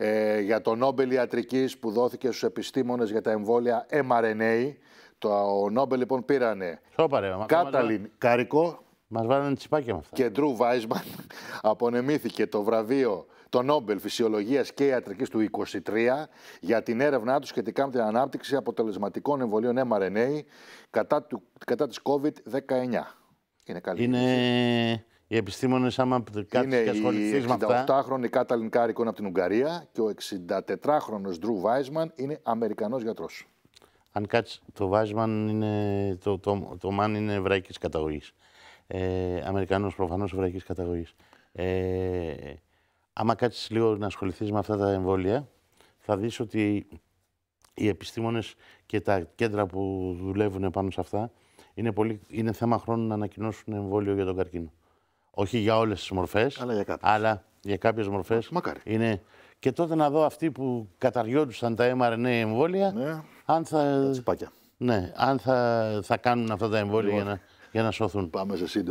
Ε, για το Νόμπελ Ιατρικής που δόθηκε στους επιστήμονες για τα εμβόλια mRNA. Το Νόμπελ λοιπόν πήρανε Σοπαρέ, Κάταλιν μας... Κάρικο. Μας βάλανε τσιπάκια με αυτά. Και Ντρου Βάισμαν απονεμήθηκε το βραβείο το Νόμπελ Φυσιολογίας και Ιατρικής του 23 για την έρευνά του σχετικά με την ανάπτυξη αποτελεσματικών εμβολίων mRNA κατά, του, κατά της COVID-19. Είναι καλή. Είναι οι επιστήμονες, άμα κάτσεις και ασχοληθείς με αυτά. Είναι 68χρονη Κάταλιν είναι από την Ουγγαρία και ο 64χρονο Ντρου Βάισμαν είναι Αμερικανός γιατρός. Αν κάτσεις, το Βάισμαν είναι. Το, το, το Μαν είναι εβραϊκής καταγωγής. Ε, Αμερικανός προφανώς εβραϊκής καταγωγής. Ε, άμα κάτσεις λίγο να ασχοληθείς με αυτά τα εμβόλια, θα δεις ότι οι επιστήμονες και τα κέντρα που δουλεύουν πάνω σε αυτά είναι, πολύ, είναι θέμα χρόνου να ανακοινώσουν εμβόλιο για τον καρκίνο. Όχι για όλες τις μορφές, αλλά για κάποιες. Αλλά για κάποιες μορφές. Μακάρι. Είναι... Και τότε να δω αυτοί που καταριόντουσαν τα mRNA εμβόλια. Ναι. Αν θα... Τσιπάκια. Ναι, αν θα, θα κάνουν αυτά τα εμβόλια λοιπόν. για, να, για να σώθουν. Πάμε σε σύντομα.